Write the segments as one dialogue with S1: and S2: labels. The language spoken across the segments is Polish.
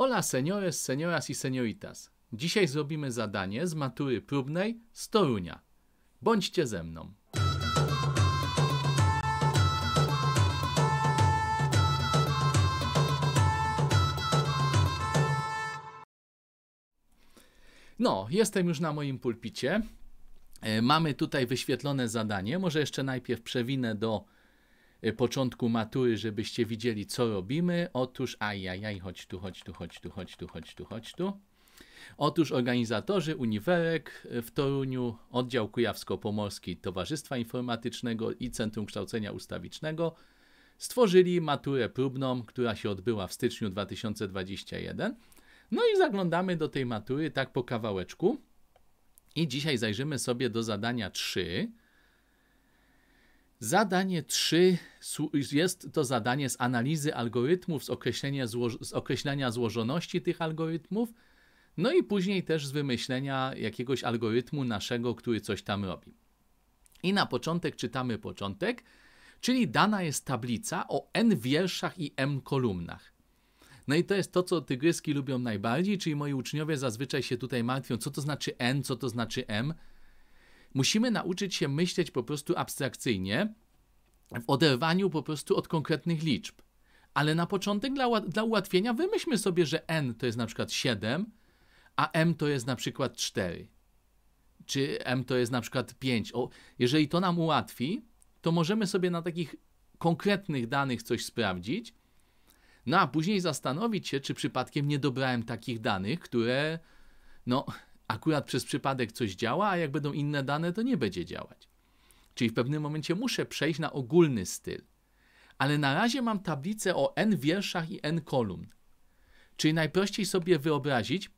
S1: Hola seniores, senioras i senioritas. Dzisiaj zrobimy zadanie z matury próbnej z Torunia. Bądźcie ze mną. No, jestem już na moim pulpicie. E, mamy tutaj wyświetlone zadanie. Może jeszcze najpierw przewinę do Y, początku matury, żebyście widzieli, co robimy. Otóż, ajajaj, chodź tu, chodź tu, chodź tu, chodź tu, chodź tu, chodź tu. Otóż organizatorzy Uniwerek y, w Toruniu, Oddział Kujawsko-Pomorski Towarzystwa Informatycznego i Centrum Kształcenia Ustawicznego stworzyli maturę próbną, która się odbyła w styczniu 2021. No i zaglądamy do tej matury tak po kawałeczku. I dzisiaj zajrzymy sobie do zadania 3, Zadanie 3 jest to zadanie z analizy algorytmów, z określenia, zło z złożoności tych algorytmów, no i później też z wymyślenia jakiegoś algorytmu naszego, który coś tam robi. I na początek czytamy początek, czyli dana jest tablica o n wierszach i m kolumnach. No i to jest to, co tygryski lubią najbardziej, czyli moi uczniowie zazwyczaj się tutaj martwią, co to znaczy n, co to znaczy m. Musimy nauczyć się myśleć po prostu abstrakcyjnie, w oderwaniu po prostu od konkretnych liczb. Ale na początek dla, dla ułatwienia wymyślmy sobie, że n to jest na przykład 7, a m to jest na przykład 4. Czy m to jest na przykład 5. O, jeżeli to nam ułatwi, to możemy sobie na takich konkretnych danych coś sprawdzić, no a później zastanowić się, czy przypadkiem nie dobrałem takich danych, które no, akurat przez przypadek coś działa, a jak będą inne dane, to nie będzie działać. Czyli w pewnym momencie muszę przejść na ogólny styl. Ale na razie mam tablicę o n wierszach i n kolumn. Czyli najprościej sobie wyobrazić,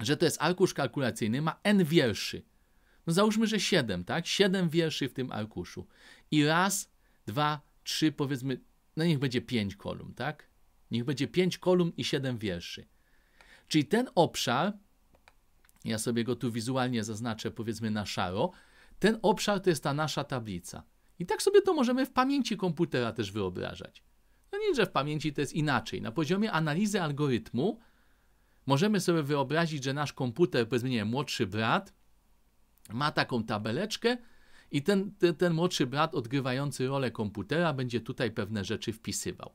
S1: że to jest arkusz kalkulacyjny, ma n wierszy. No załóżmy, że 7, tak? 7 wierszy w tym arkuszu. I raz, dwa, trzy, powiedzmy, no niech będzie 5 kolumn, tak? Niech będzie 5 kolumn i 7 wierszy. Czyli ten obszar ja sobie go tu wizualnie zaznaczę powiedzmy na szaro, ten obszar to jest ta nasza tablica. I tak sobie to możemy w pamięci komputera też wyobrażać. No nie, że w pamięci to jest inaczej. Na poziomie analizy algorytmu możemy sobie wyobrazić, że nasz komputer, powiedzmy, nie, wiem, młodszy brat, ma taką tabeleczkę i ten, ten, ten młodszy brat odgrywający rolę komputera będzie tutaj pewne rzeczy wpisywał.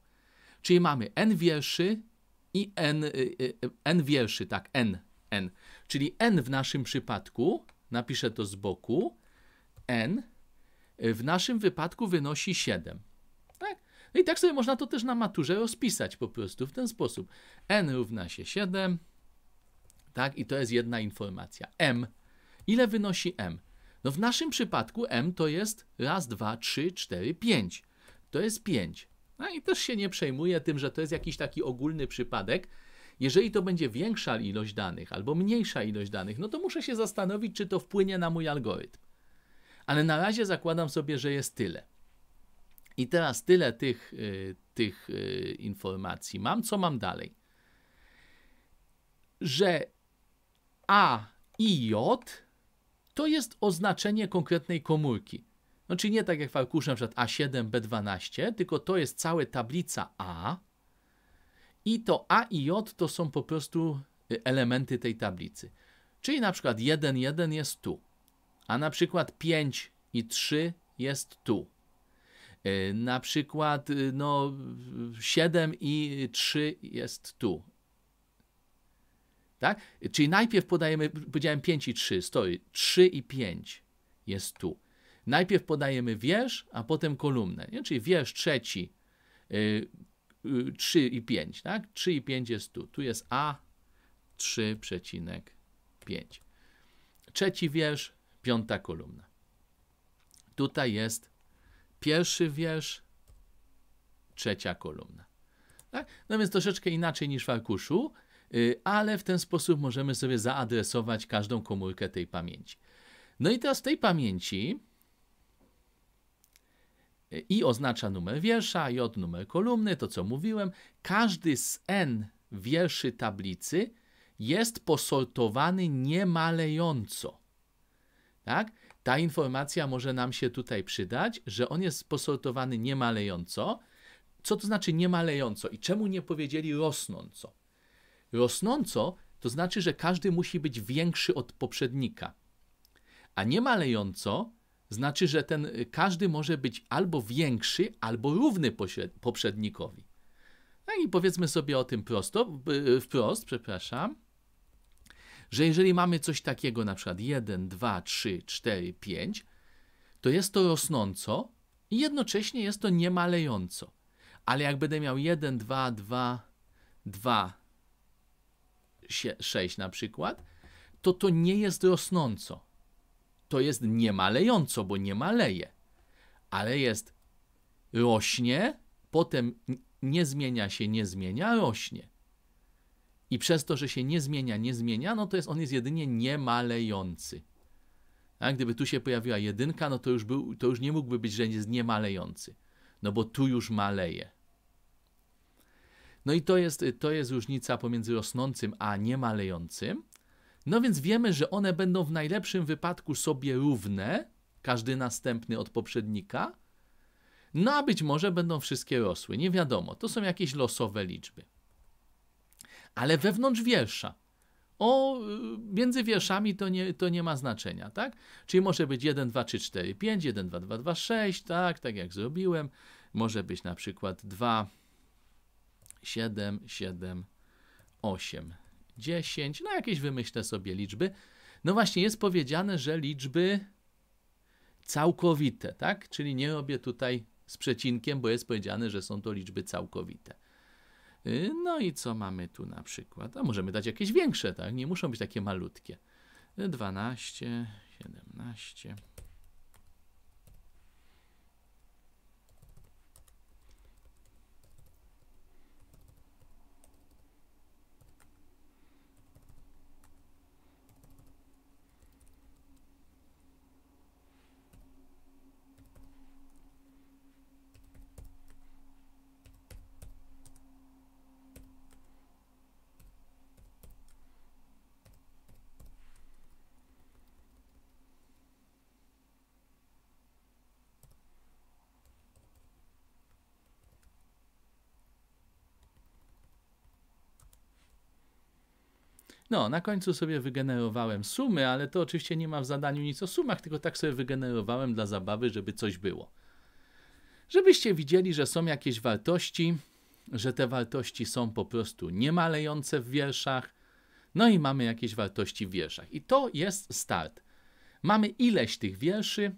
S1: Czyli mamy n wierszy i n, y, y, y, n wierszy, tak, n, n. Czyli n w naszym przypadku, napiszę to z boku, n y, w naszym wypadku wynosi 7. Tak? No i tak sobie można to też na maturze rozpisać po prostu w ten sposób. n równa się 7, tak? I to jest jedna informacja. m. Ile wynosi m? No w naszym przypadku m to jest 1, 2, 3, 4, 5. To jest pięć. No i też się nie przejmuję tym, że to jest jakiś taki ogólny przypadek, jeżeli to będzie większa ilość danych albo mniejsza ilość danych, no to muszę się zastanowić, czy to wpłynie na mój algorytm. Ale na razie zakładam sobie, że jest tyle. I teraz tyle tych, y, tych y, informacji mam. Co mam dalej? Że A i J to jest oznaczenie konkretnej komórki. No, czyli nie tak jak w arkuszu na przykład A7, B12, tylko to jest cała tablica A, i to A i J to są po prostu y, elementy tej tablicy. Czyli na przykład 1, 1 jest tu, a na przykład 5 i 3 jest tu. Y, na przykład y, no, 7 i 3 jest tu. Tak? Czyli najpierw podajemy, powiedziałem 5 i 3, stoi 3 i 5 jest tu. Najpierw podajemy wierz, a potem kolumnę. Nie? Czyli wierz trzeci, 3 i 5, tak? 3 i 5 jest tu. Tu jest A 3,5. Trzeci wiersz, piąta kolumna. Tutaj jest pierwszy wiersz, trzecia kolumna. Tak? No więc troszeczkę inaczej niż w arkuszu, y, ale w ten sposób możemy sobie zaadresować każdą komórkę tej pamięci. No i teraz w tej pamięci i oznacza numer wiersza, J numer kolumny, to co mówiłem. Każdy z N wierszy tablicy jest posortowany niemalejąco. Tak? Ta informacja może nam się tutaj przydać, że on jest posortowany niemalejąco. Co to znaczy niemalejąco i czemu nie powiedzieli rosnąco? Rosnąco to znaczy, że każdy musi być większy od poprzednika. A niemalejąco znaczy, że ten y, każdy może być albo większy, albo równy poprzednikowi. No i powiedzmy sobie o tym prosto, y, wprost, przepraszam, że jeżeli mamy coś takiego, na przykład 1, 2, 3, 4, 5, to jest to rosnąco i jednocześnie jest to niemalejąco. Ale jak będę miał 1, 2, 2, 2, 6 na przykład, to to nie jest rosnąco to jest niemalejąco, bo nie maleje, ale jest rośnie, potem nie zmienia się, nie zmienia, rośnie. I przez to, że się nie zmienia, nie zmienia, no to jest on jest jedynie niemalejący. A tak? gdyby tu się pojawiła jedynka, no to już, był, to już nie mógłby być, że jest niemalejący, no bo tu już maleje. No i to jest, to jest różnica pomiędzy rosnącym a niemalejącym. No więc wiemy, że one będą w najlepszym wypadku sobie równe, każdy następny od poprzednika, no a być może będą wszystkie rosły, nie wiadomo, to są jakieś losowe liczby. Ale wewnątrz wiersza, o, y, między wierszami to nie, to nie ma znaczenia, tak? Czyli może być 1, 2, 3, 4, 5, 1, 2, 2, 2, 6, tak, tak jak zrobiłem. Może być na przykład 2, 7, 7, 8. 10, no jakieś wymyślę sobie liczby. No właśnie jest powiedziane, że liczby całkowite, tak? Czyli nie robię tutaj z przecinkiem, bo jest powiedziane, że są to liczby całkowite. Y, no i co mamy tu na przykład? A możemy dać jakieś większe, tak? Nie muszą być takie malutkie. 12, y, 17, No, na końcu sobie wygenerowałem sumy, ale to oczywiście nie ma w zadaniu nic o sumach, tylko tak sobie wygenerowałem dla zabawy, żeby coś było. Żebyście widzieli, że są jakieś wartości, że te wartości są po prostu niemalejące w wierszach, no i mamy jakieś wartości w wierszach. I to jest start. Mamy ileś tych wierszy,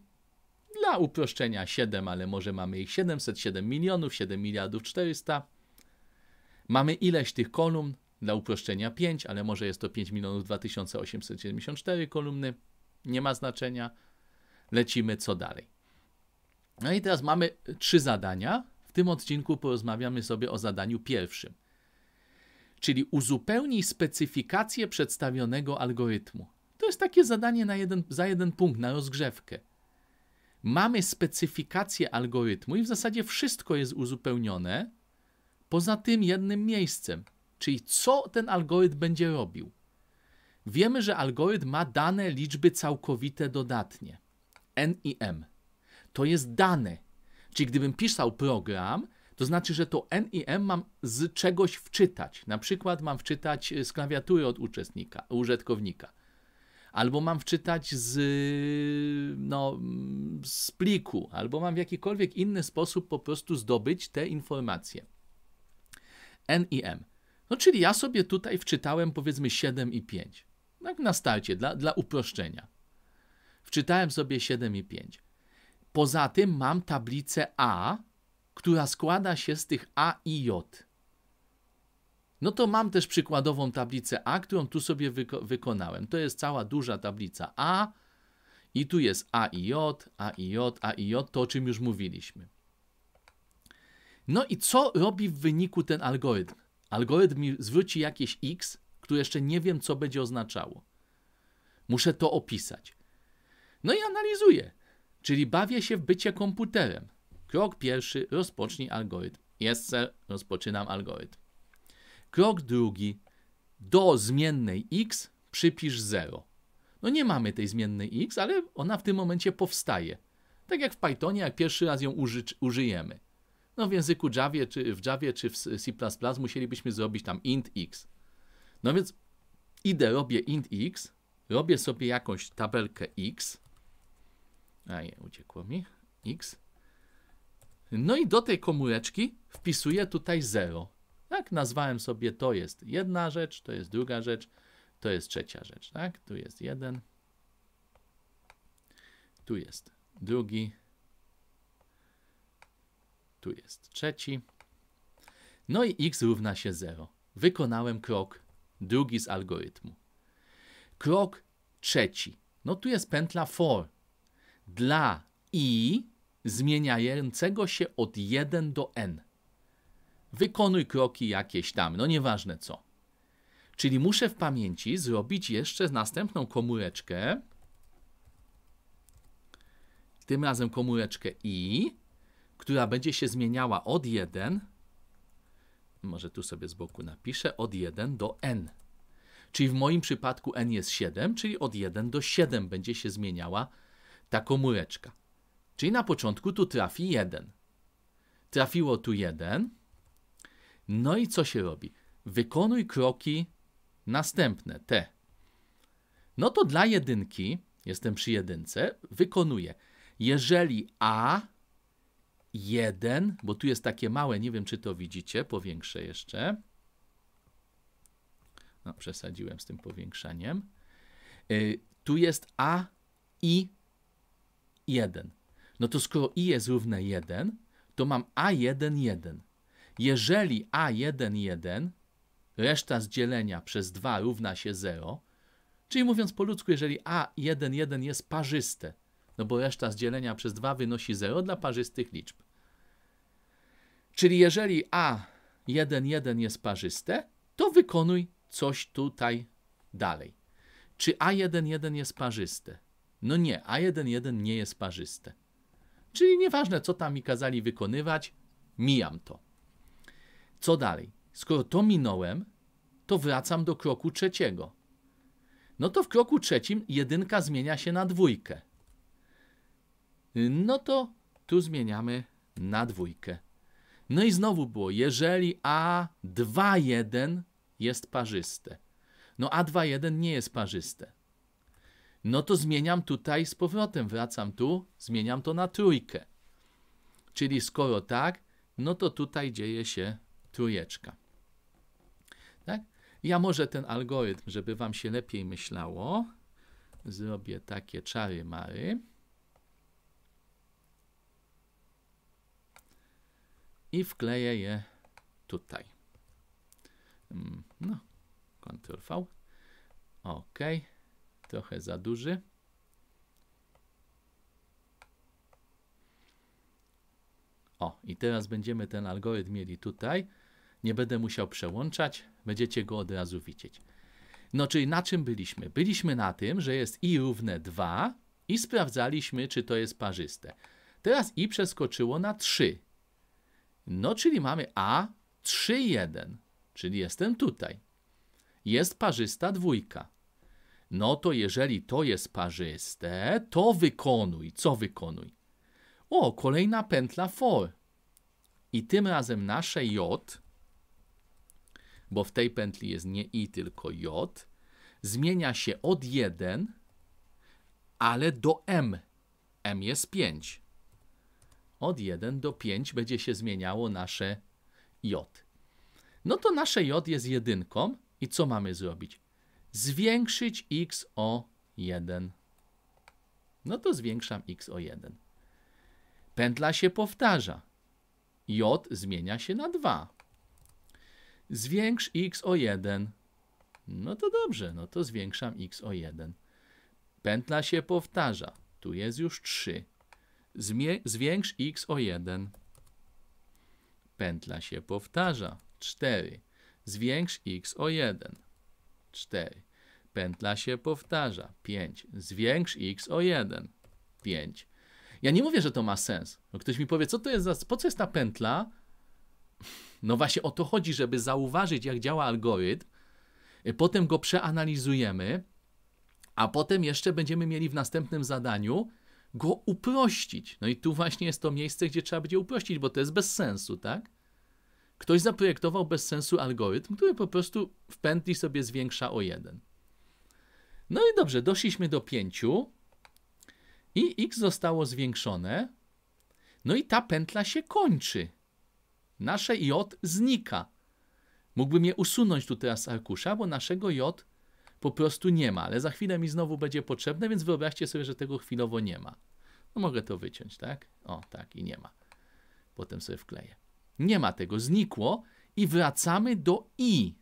S1: dla uproszczenia 7, ale może mamy ich 700, 7 milionów, 7 miliardów 400. Mamy ileś tych kolumn, dla uproszczenia 5, ale może jest to 5 milionów 2874 kolumny. Nie ma znaczenia. Lecimy co dalej. No i teraz mamy trzy zadania. W tym odcinku porozmawiamy sobie o zadaniu pierwszym. Czyli uzupełnij specyfikację przedstawionego algorytmu. To jest takie zadanie na jeden, za jeden punkt, na rozgrzewkę. Mamy specyfikację algorytmu i w zasadzie wszystko jest uzupełnione poza tym jednym miejscem. Czyli co ten algorytm będzie robił? Wiemy, że algorytm ma dane liczby całkowite dodatnie. N i M. To jest dane. Czyli gdybym pisał program, to znaczy, że to N i M mam z czegoś wczytać. Na przykład mam wczytać z klawiatury od uczestnika, użytkownika. Albo mam wczytać z, no, z pliku, albo mam w jakikolwiek inny sposób po prostu zdobyć te informacje. N i M. No czyli ja sobie tutaj wczytałem powiedzmy 7 i 5. Tak na starcie, dla, dla uproszczenia. Wczytałem sobie 7 i 5. Poza tym mam tablicę A, która składa się z tych A i J. No to mam też przykładową tablicę A, którą tu sobie wyko wykonałem. To jest cała duża tablica A i tu jest A i J, A i J, A i J, to o czym już mówiliśmy. No i co robi w wyniku ten algorytm? Algorytm mi zwróci jakieś x, które jeszcze nie wiem, co będzie oznaczało. Muszę to opisać. No i analizuję, czyli bawię się w bycie komputerem. Krok pierwszy, rozpocznij algorytm. Jest cel, rozpoczynam algorytm. Krok drugi, do zmiennej x przypisz 0. No nie mamy tej zmiennej x, ale ona w tym momencie powstaje. Tak jak w Pythonie, jak pierwszy raz ją uży, użyjemy. No w języku Java, czy w Java, czy w C++ musielibyśmy zrobić tam int x. No więc idę, robię int x, robię sobie jakąś tabelkę x. A nie, uciekło mi. x. No i do tej komóreczki wpisuję tutaj 0. Tak, nazwałem sobie to jest jedna rzecz, to jest druga rzecz, to jest trzecia rzecz, tak? Tu jest jeden, tu jest drugi, tu jest trzeci. No i x równa się 0. Wykonałem krok drugi z algorytmu. Krok trzeci. No tu jest pętla for. Dla i zmieniającego się od 1 do n. Wykonuj kroki jakieś tam, no nieważne co. Czyli muszę w pamięci zrobić jeszcze następną komóreczkę. Tym razem komóreczkę i która będzie się zmieniała od 1, może tu sobie z boku napiszę, od 1 do n. Czyli w moim przypadku n jest 7, czyli od 1 do 7 będzie się zmieniała ta komóreczka. Czyli na początku tu trafi 1. Trafiło tu 1. No i co się robi? Wykonuj kroki następne, te. No to dla jedynki, jestem przy jedynce, wykonuję. Jeżeli A 1, bo tu jest takie małe, nie wiem czy to widzicie, powiększę jeszcze. No, przesadziłem z tym powiększaniem. Yy, tu jest A, I, 1. No to skoro I jest równe 1, to mam A1, 1. Jeżeli A1, 1, reszta z dzielenia przez 2 równa się 0, czyli mówiąc po ludzku, jeżeli A1, 1 jest parzyste, no bo reszta z dzielenia przez 2 wynosi 0 dla parzystych liczb. Czyli jeżeli A1,1 jest parzyste, to wykonuj coś tutaj dalej. Czy A1,1 jest parzyste? No nie, A1,1 nie jest parzyste. Czyli nieważne, co tam mi kazali wykonywać, mijam to. Co dalej? Skoro to minąłem, to wracam do kroku trzeciego. No to w kroku trzecim jedynka zmienia się na dwójkę. No to tu zmieniamy na dwójkę. No i znowu było, jeżeli A2,1 jest parzyste, no A2,1 nie jest parzyste, no to zmieniam tutaj z powrotem, wracam tu, zmieniam to na trójkę. Czyli skoro tak, no to tutaj dzieje się trójeczka. Tak? Ja może ten algorytm, żeby wam się lepiej myślało, zrobię takie czary mary. i wkleję je tutaj. Mm, no, Ctrl V. OK. Trochę za duży. O, i teraz będziemy ten algorytm mieli tutaj. Nie będę musiał przełączać, będziecie go od razu widzieć. No, czyli na czym byliśmy? Byliśmy na tym, że jest i równe 2 i sprawdzaliśmy, czy to jest parzyste. Teraz i przeskoczyło na 3, no, czyli mamy A, 31 czyli jestem tutaj. Jest parzysta dwójka. No to jeżeli to jest parzyste, to wykonuj. Co wykonuj? O, kolejna pętla for. I tym razem nasze J, bo w tej pętli jest nie I, tylko J, zmienia się od 1, ale do M. M jest 5 od 1 do 5 będzie się zmieniało nasze j. No to nasze j jest jedynką i co mamy zrobić? Zwiększyć x o 1. No to zwiększam x o 1. Pętla się powtarza. j zmienia się na 2. Zwiększ x o 1. No to dobrze, no to zwiększam x o 1. Pętla się powtarza. Tu jest już 3 zwiększ x o 1. Pętla się powtarza. 4. Zwiększ x o 1. 4. Pętla się powtarza. 5. Zwiększ x o 1. 5. Ja nie mówię, że to ma sens. No, ktoś mi powie, co to jest za, po co jest ta pętla? No właśnie o to chodzi, żeby zauważyć, jak działa algorytm. Potem go przeanalizujemy, a potem jeszcze będziemy mieli w następnym zadaniu go uprościć. No i tu właśnie jest to miejsce, gdzie trzeba będzie uprościć, bo to jest bez sensu, tak? Ktoś zaprojektował bez sensu algorytm, który po prostu w pętli sobie zwiększa o jeden. No i dobrze, doszliśmy do 5 i x zostało zwiększone. No i ta pętla się kończy. Nasze j znika. Mógłbym je usunąć tu teraz z arkusza, bo naszego j po prostu nie ma, ale za chwilę mi znowu będzie potrzebne, więc wyobraźcie sobie, że tego chwilowo nie ma. No mogę to wyciąć, tak? O, tak i nie ma. Potem sobie wkleję. Nie ma tego, znikło i wracamy do i.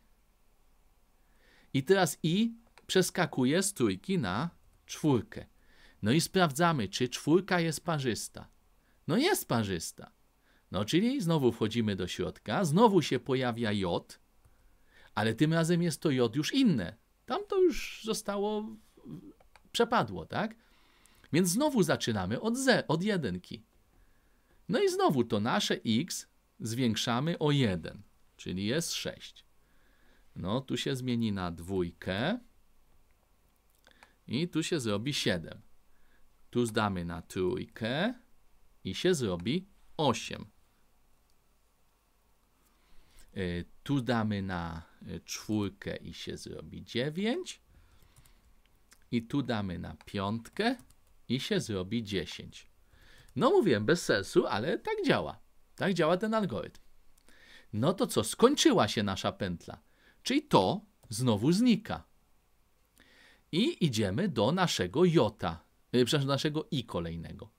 S1: I teraz i przeskakuje z trójki na czwórkę. No i sprawdzamy, czy czwórka jest parzysta. No jest parzysta. No czyli znowu wchodzimy do środka, znowu się pojawia J, ale tym razem jest to J już inne. Tam to już zostało, przepadło, tak? Więc znowu zaczynamy od z, od jedynki. No i znowu to nasze x zwiększamy o 1, czyli jest 6. No, tu się zmieni na dwójkę i tu się zrobi 7. Tu zdamy na trójkę i się zrobi 8. Y, tu damy na czwórkę i się zrobi 9. I tu damy na piątkę i się zrobi 10. No mówiłem bez sensu, ale tak działa. Tak działa ten algorytm. No to co, skończyła się nasza pętla. Czyli to znowu znika. I idziemy do naszego jota, y, przepraszam, naszego i kolejnego.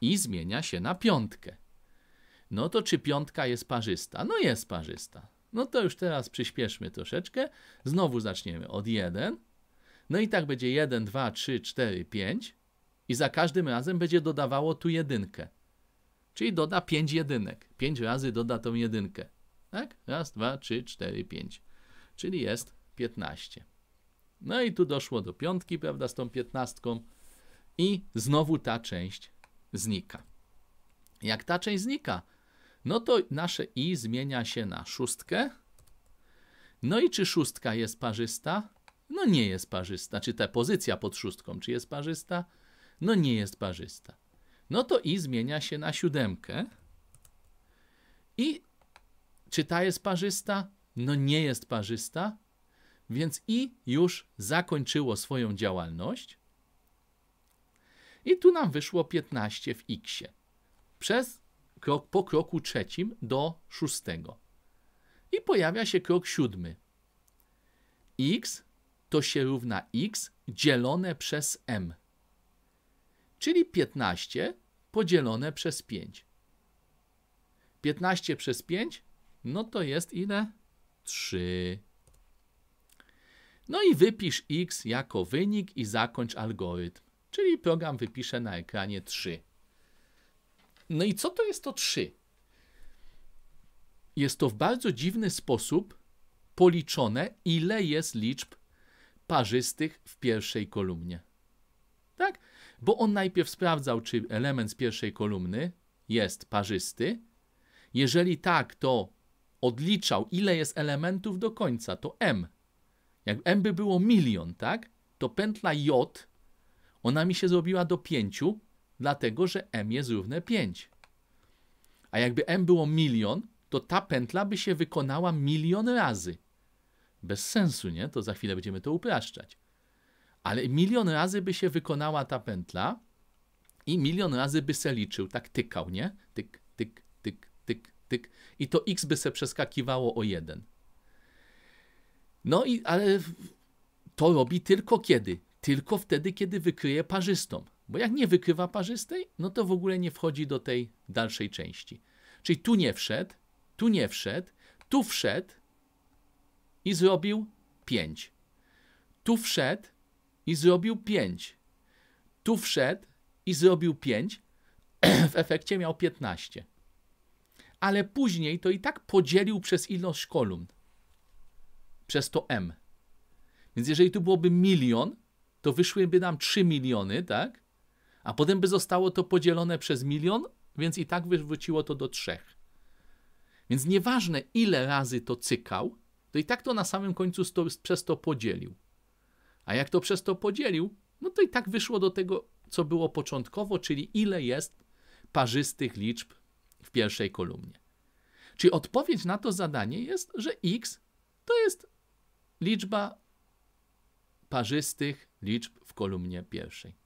S1: I zmienia się na piątkę. No to czy piątka jest parzysta? No jest parzysta. No to już teraz przyspieszmy troszeczkę. Znowu zaczniemy od 1. No i tak będzie 1, 2, 3, 4, 5. I za każdym razem będzie dodawało tu jedynkę. Czyli doda 5 jedynek. 5 razy doda tą jedynkę. Tak? Raz, 2, 3, 4, 5. Czyli jest 15. No i tu doszło do piątki, prawda, z tą piętnastką. I znowu ta część znika. Jak ta część znika, no to nasze i zmienia się na szóstkę. No i czy szóstka jest parzysta? No nie jest parzysta. Czy ta pozycja pod szóstką, czy jest parzysta? No nie jest parzysta. No to i zmienia się na siódemkę. I czy ta jest parzysta? No nie jest parzysta, więc i już zakończyło swoją działalność. I tu nam wyszło 15 w x. Przez krok, po kroku trzecim do szóstego. I pojawia się krok siódmy. x to się równa x dzielone przez m, czyli 15 podzielone przez 5. 15 przez 5, no to jest ile? 3. No i wypisz x jako wynik i zakończ algorytm, czyli program wypisze na ekranie 3. No i co to jest to 3? Jest to w bardzo dziwny sposób policzone, ile jest liczb parzystych w pierwszej kolumnie. Tak? Bo on najpierw sprawdzał, czy element z pierwszej kolumny jest parzysty. Jeżeli tak, to odliczał, ile jest elementów do końca, to m. Jak m by było milion, tak? To pętla j, ona mi się zrobiła do pięciu, Dlatego, że m jest równe 5. A jakby m było milion, to ta pętla by się wykonała milion razy. Bez sensu, nie? To za chwilę będziemy to upraszczać. Ale milion razy by się wykonała ta pętla i milion razy by se liczył, tak tykał, nie? Tyk, tyk, tyk, tyk, tyk. I to x by se przeskakiwało o jeden. No i, ale to robi tylko kiedy? Tylko wtedy, kiedy wykryje parzystą. Bo jak nie wykrywa parzystej, no to w ogóle nie wchodzi do tej dalszej części. Czyli tu nie wszedł, tu nie wszedł, tu wszedł i zrobił 5. Tu wszedł i zrobił 5. Tu wszedł i zrobił 5. w efekcie miał 15. Ale później to i tak podzielił przez ilość kolumn. Przez to M. Więc jeżeli tu byłoby milion, to wyszłyby nam 3 miliony, tak? a potem by zostało to podzielone przez milion, więc i tak wróciło to do trzech. Więc nieważne ile razy to cykał, to i tak to na samym końcu sto, przez to podzielił. A jak to przez to podzielił, no to i tak wyszło do tego, co było początkowo, czyli ile jest parzystych liczb w pierwszej kolumnie. Czyli odpowiedź na to zadanie jest, że x to jest liczba parzystych liczb w kolumnie pierwszej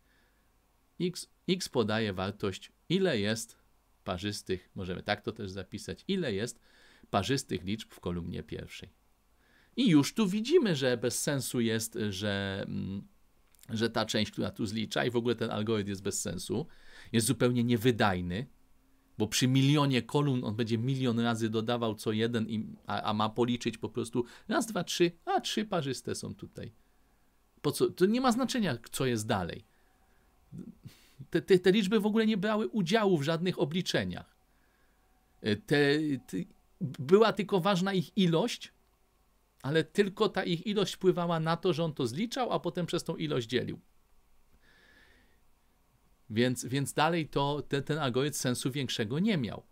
S1: x, x podaje wartość, ile jest parzystych, możemy tak to też zapisać, ile jest parzystych liczb w kolumnie pierwszej. I już tu widzimy, że bez sensu jest, że, mm, że ta część, która tu zlicza i w ogóle ten algorytm jest bez sensu, jest zupełnie niewydajny, bo przy milionie kolumn on będzie milion razy dodawał co jeden, i, a, a, ma policzyć po prostu raz, dwa, trzy, a trzy parzyste są tutaj. Po co? To nie ma znaczenia, co jest dalej. Te, te, te liczby w ogóle nie brały udziału w żadnych obliczeniach. E, te, te, była tylko ważna ich ilość, ale tylko ta ich ilość wpływała na to, że on to zliczał, a potem przez tą ilość dzielił. Więc, więc dalej to, te, ten algorytm sensu większego nie miał.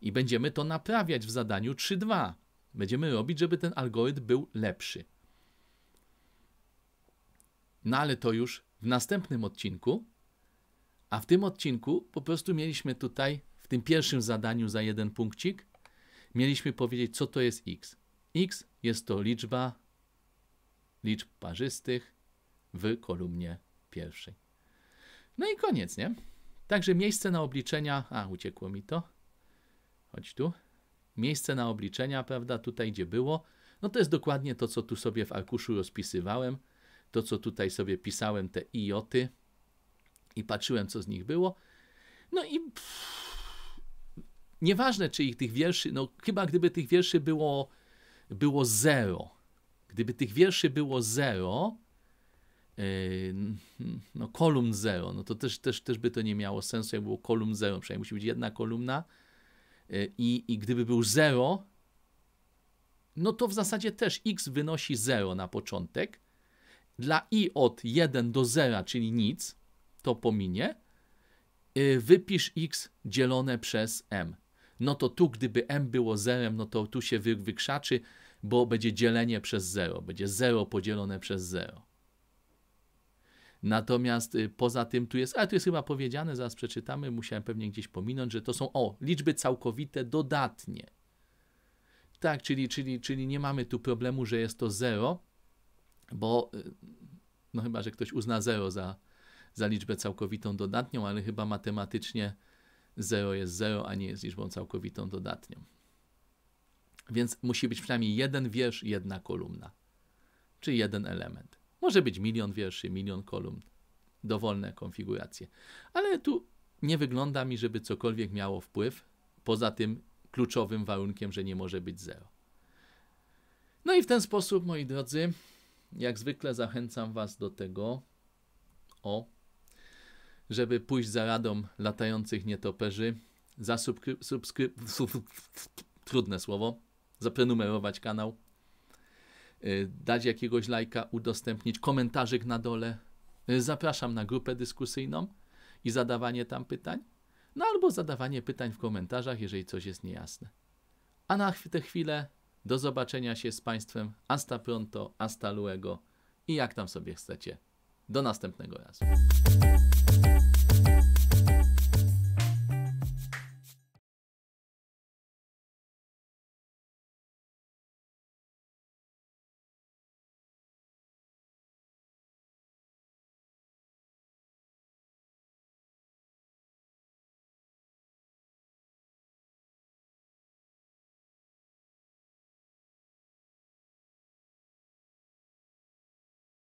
S1: I będziemy to naprawiać w zadaniu 3.2. Będziemy robić, żeby ten algorytm był lepszy. No ale to już w następnym odcinku. A w tym odcinku po prostu mieliśmy tutaj, w tym pierwszym zadaniu za jeden punkcik, mieliśmy powiedzieć, co to jest x. x jest to liczba liczb parzystych w kolumnie pierwszej. No i koniec, nie? Także miejsce na obliczenia, a uciekło mi to, chodź tu, miejsce na obliczenia, prawda, tutaj gdzie było, no to jest dokładnie to, co tu sobie w arkuszu rozpisywałem, to co tutaj sobie pisałem, te ioty, i patrzyłem, co z nich było. No i pff, nieważne, czy ich tych wierszy, no chyba gdyby tych wierszy było, było zero, gdyby tych wierszy było zero, yy, no kolumn zero, no to też, też, też by to nie miało sensu, jak było kolumn zero, przynajmniej musi być jedna kolumna yy, i, i gdyby był zero, no to w zasadzie też x wynosi 0 na początek. Dla i od 1 do 0, czyli nic, to pominie, y, wypisz x dzielone przez m. No to tu, gdyby m było zerem, no to tu się wykrzaczy, bo będzie dzielenie przez 0, będzie 0 podzielone przez 0. Natomiast y, poza tym tu jest, ale tu jest chyba powiedziane, zaraz przeczytamy, musiałem pewnie gdzieś pominąć, że to są, o, liczby całkowite dodatnie. Tak, czyli, czyli, czyli nie mamy tu problemu, że jest to 0, bo, y, no chyba, że ktoś uzna 0 za, za liczbę całkowitą dodatnią, ale chyba matematycznie 0 jest 0, a nie jest liczbą całkowitą dodatnią. Więc musi być przynajmniej jeden wiersz, jedna kolumna, czy jeden element. Może być milion wierszy, milion kolumn, dowolne konfiguracje. Ale tu nie wygląda mi, żeby cokolwiek miało wpływ, poza tym kluczowym warunkiem, że nie może być zero. No i w ten sposób, moi drodzy, jak zwykle zachęcam Was do tego. O, żeby pójść za radą latających nietoperzy, zasubskry... trudne słowo, zaprenumerować kanał, y, dać jakiegoś lajka, udostępnić, komentarzyk na dole. Y, zapraszam na grupę dyskusyjną i zadawanie tam pytań, no albo zadawanie pytań w komentarzach, jeżeli coś jest niejasne. A na tę chwilę do zobaczenia się z Państwem. Hasta pronto, hasta luego i jak tam sobie chcecie. Do następnego razu.